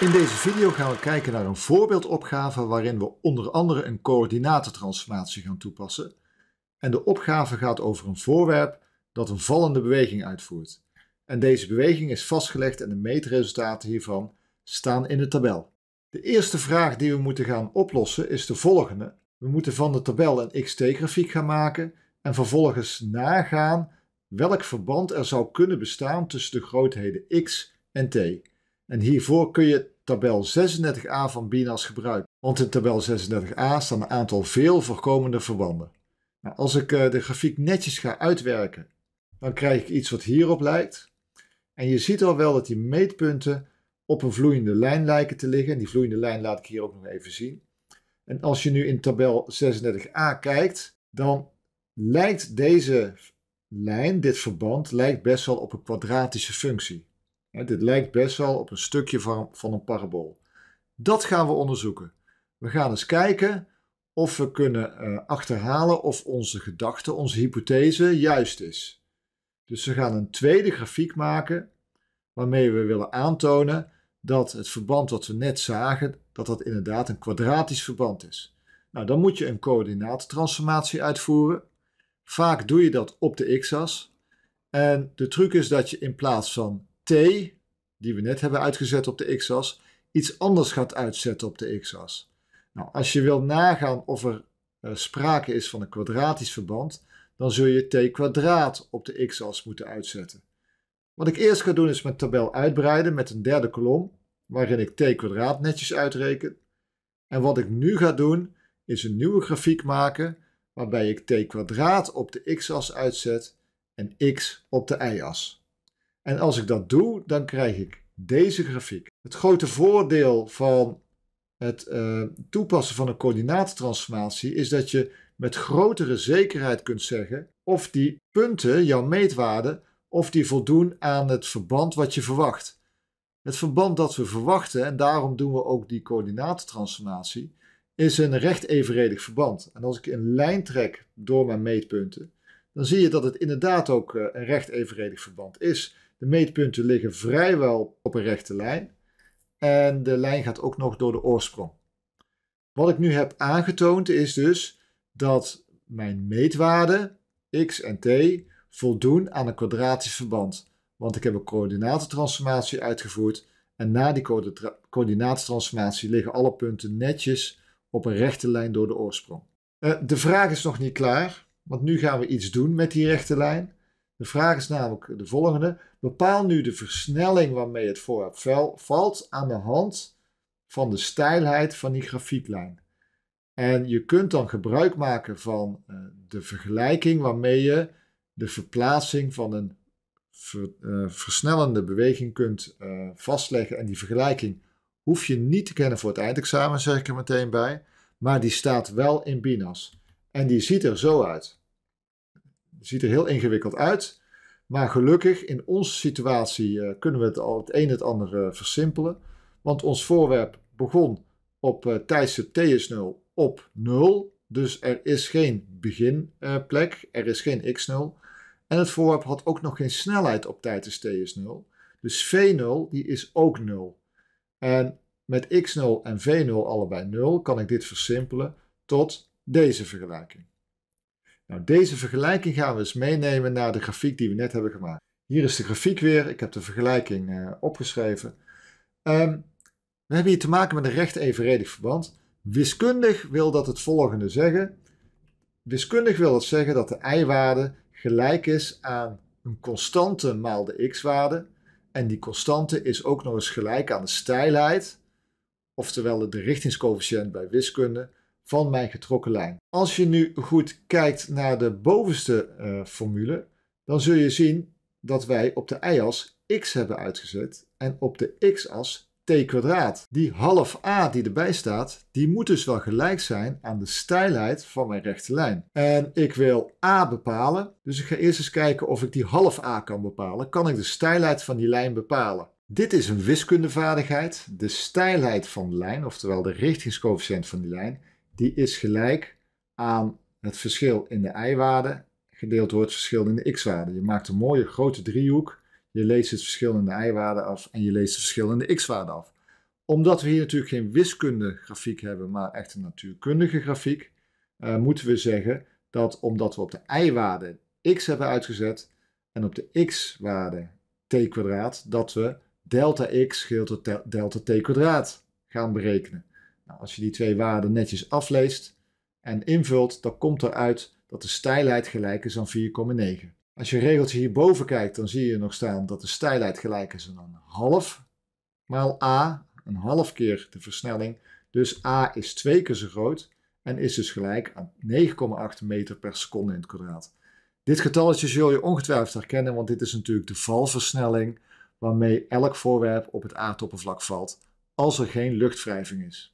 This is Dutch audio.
In deze video gaan we kijken naar een voorbeeldopgave waarin we onder andere een coördinatentransformatie gaan toepassen. En de opgave gaat over een voorwerp dat een vallende beweging uitvoert. En deze beweging is vastgelegd en de meetresultaten hiervan staan in de tabel. De eerste vraag die we moeten gaan oplossen is de volgende. We moeten van de tabel een xt-grafiek gaan maken en vervolgens nagaan welk verband er zou kunnen bestaan tussen de grootheden x en t. En hiervoor kun je tabel 36a van BINAS gebruiken. Want in tabel 36a staan een aantal veel voorkomende verbanden. Nou, als ik eh, de grafiek netjes ga uitwerken, dan krijg ik iets wat hierop lijkt. En je ziet al wel dat die meetpunten op een vloeiende lijn lijken te liggen. die vloeiende lijn laat ik hier ook nog even zien. En als je nu in tabel 36a kijkt, dan lijkt deze lijn, dit verband, lijkt best wel op een kwadratische functie dit lijkt best wel op een stukje van, van een parabool. Dat gaan we onderzoeken. We gaan eens kijken of we kunnen eh, achterhalen of onze gedachte, onze hypothese juist is. Dus we gaan een tweede grafiek maken waarmee we willen aantonen dat het verband wat we net zagen, dat dat inderdaad een kwadratisch verband is. Nou, dan moet je een coördinatentransformatie uitvoeren. Vaak doe je dat op de x-as. En de truc is dat je in plaats van t, die we net hebben uitgezet op de x-as, iets anders gaat uitzetten op de x-as. Nou, als je wil nagaan of er eh, sprake is van een kwadratisch verband, dan zul je t kwadraat op de x-as moeten uitzetten. Wat ik eerst ga doen is mijn tabel uitbreiden met een derde kolom, waarin ik t kwadraat netjes uitreken. En wat ik nu ga doen, is een nieuwe grafiek maken, waarbij ik t kwadraat op de x-as uitzet en x op de y-as. En als ik dat doe, dan krijg ik deze grafiek. Het grote voordeel van het eh, toepassen van een coördinatentransformatie is dat je met grotere zekerheid kunt zeggen of die punten, jouw meetwaarden, of die voldoen aan het verband wat je verwacht. Het verband dat we verwachten, en daarom doen we ook die coördinatentransformatie, is een recht evenredig verband. En als ik een lijn trek door mijn meetpunten, dan zie je dat het inderdaad ook eh, een recht evenredig verband is. De meetpunten liggen vrijwel op een rechte lijn. En de lijn gaat ook nog door de oorsprong. Wat ik nu heb aangetoond is dus dat mijn meetwaarden x en t voldoen aan een kwadratisch verband. Want ik heb een coördinatentransformatie uitgevoerd en na die coördinatentransformatie liggen alle punten netjes op een rechte lijn door de oorsprong. Eh, de vraag is nog niet klaar, want nu gaan we iets doen met die rechte lijn. De vraag is namelijk de volgende. Bepaal nu de versnelling waarmee het voorwerp valt aan de hand van de steilheid van die grafieklijn. En je kunt dan gebruik maken van eh, de vergelijking waarmee je de verplaatsing van een eh, versnellende beweging kunt eh, vastleggen. En die vergelijking hoef je niet te kennen voor het eindexamen, zeg ik er meteen bij. Maar die staat wel in BINAS. En die ziet er zo uit ziet er heel ingewikkeld uit. Maar gelukkig in onze situatie uh, kunnen we het, al het een het andere eh, versimpelen. Want ons voorwerp begon op uh, T is 0 op 0. Dus er is geen beginplek, er is geen x0. En het voorwerp had ook nog geen snelheid op tijdens t is 0. Dus v0 die is ook 0. En met x0 en v0 allebei 0 kan ik dit versimpelen tot deze vergelijking. Nou, deze vergelijking gaan we eens meenemen naar de grafiek die we net hebben gemaakt. Hier is de grafiek weer. Ik heb de vergelijking eh, opgeschreven. Ehm, we hebben hier te maken met een recht evenredig verband. Wiskundig wil dat het volgende zeggen. Wiskundig wil dat zeggen dat de y-waarde gelijk is aan een constante maal de x-waarde. En die constante is ook nog eens gelijk aan de stijlheid, oftewel de richtingscoëfficiënt bij wiskunde, van mijn getrokken lijn. Als je nu goed kijkt naar de bovenste eh, formule, dan zul je zien dat wij op de y-as x hebben uitgezet en op de x-as t kwadraat. Die half a die erbij staat, die moet dus wel gelijk zijn aan de steilheid van mijn rechte lijn. En ik wil a bepalen, dus ik ga eerst eens kijken of ik die half a kan bepalen. Kan ik de steilheid van die lijn bepalen? Dit is een wiskundevaardigheid. De steilheid van de lijn, oftewel de richtingscoëfficiënt van die lijn, die is gelijk aan het verschil in de y-waarde gedeeld door het verschil in de x-waarde. Je maakt een mooie grote driehoek. Je leest het verschil in de y-waarde af en je leest het verschil in de x-waarde af. Omdat we hier natuurlijk geen wiskundige grafiek hebben, maar echt een natuurkundige grafiek, eh, moeten we zeggen dat omdat we op de y-waarde x hebben uitgezet en op de x-waarde t kwadraat, dat we delta x gedeeld tot delta t kwadraat gaan berekenen. Nou, als je die twee waarden netjes afleest en invult, dan komt eruit dat de stijlheid gelijk is aan 4,9. Als je regeltje hierboven kijkt, dan zie je nog staan dat de stijlheid gelijk is aan een half maal a, een half keer de versnelling. Dus a is twee keer zo groot en is dus gelijk aan 9,8 meter per seconde in het kwadraat. Dit getalletje zul je ongetwijfeld herkennen, want dit is natuurlijk de valversnelling waarmee elk voorwerp op het aardoppervlak valt als er geen luchtwrijving is.